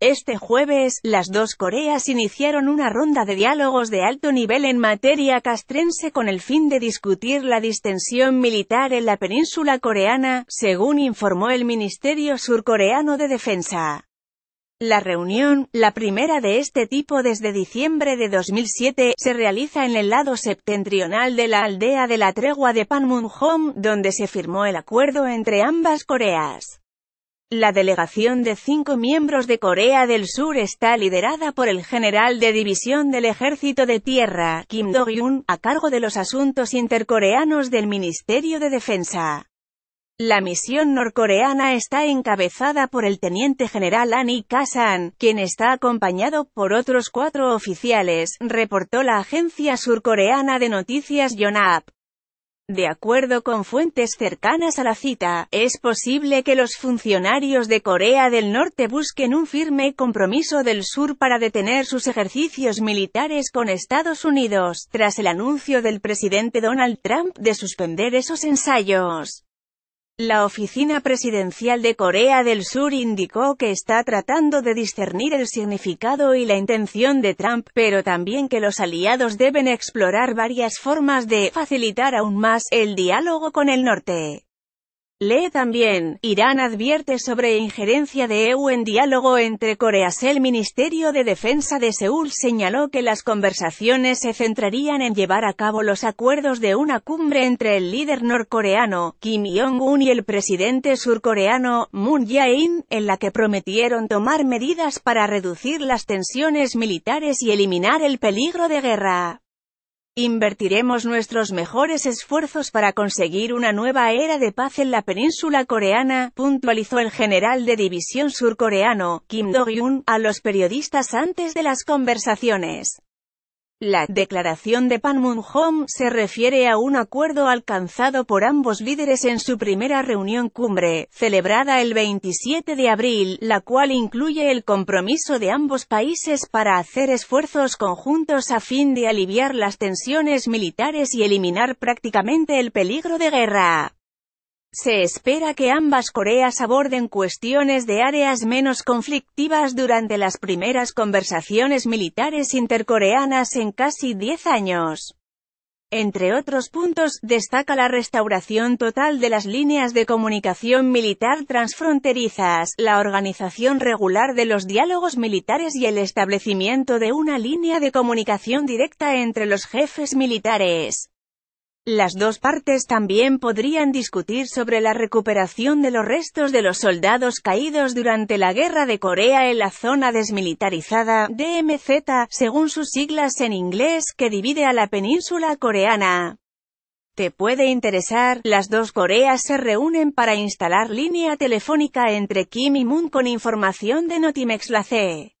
Este jueves, las dos Coreas iniciaron una ronda de diálogos de alto nivel en materia castrense con el fin de discutir la distensión militar en la península coreana, según informó el Ministerio Surcoreano de Defensa. La reunión, la primera de este tipo desde diciembre de 2007, se realiza en el lado septentrional de la aldea de la tregua de Panmunjom, donde se firmó el acuerdo entre ambas Coreas. La delegación de cinco miembros de Corea del Sur está liderada por el general de división del Ejército de Tierra, Kim do hyun a cargo de los asuntos intercoreanos del Ministerio de Defensa. La misión norcoreana está encabezada por el teniente general Ani Kasan, quien está acompañado por otros cuatro oficiales, reportó la agencia surcoreana de noticias Yonhap. De acuerdo con fuentes cercanas a la cita, es posible que los funcionarios de Corea del Norte busquen un firme compromiso del Sur para detener sus ejercicios militares con Estados Unidos, tras el anuncio del presidente Donald Trump de suspender esos ensayos. La Oficina Presidencial de Corea del Sur indicó que está tratando de discernir el significado y la intención de Trump, pero también que los aliados deben explorar varias formas de facilitar aún más el diálogo con el norte. Lee también, Irán advierte sobre injerencia de EU en diálogo entre Coreas. El Ministerio de Defensa de Seúl señaló que las conversaciones se centrarían en llevar a cabo los acuerdos de una cumbre entre el líder norcoreano, Kim Jong-un y el presidente surcoreano, Moon Jae-in, en la que prometieron tomar medidas para reducir las tensiones militares y eliminar el peligro de guerra. Invertiremos nuestros mejores esfuerzos para conseguir una nueva era de paz en la península coreana, puntualizó el general de división surcoreano, Kim do hyun a los periodistas antes de las conversaciones. La declaración de Panmunjom se refiere a un acuerdo alcanzado por ambos líderes en su primera reunión cumbre, celebrada el 27 de abril, la cual incluye el compromiso de ambos países para hacer esfuerzos conjuntos a fin de aliviar las tensiones militares y eliminar prácticamente el peligro de guerra. Se espera que ambas Coreas aborden cuestiones de áreas menos conflictivas durante las primeras conversaciones militares intercoreanas en casi 10 años. Entre otros puntos, destaca la restauración total de las líneas de comunicación militar transfronterizas, la organización regular de los diálogos militares y el establecimiento de una línea de comunicación directa entre los jefes militares. Las dos partes también podrían discutir sobre la recuperación de los restos de los soldados caídos durante la Guerra de Corea en la zona desmilitarizada, DMZ, según sus siglas en inglés, que divide a la península coreana. Te puede interesar, las dos Coreas se reúnen para instalar línea telefónica entre Kim y Moon con información de Notimex La C.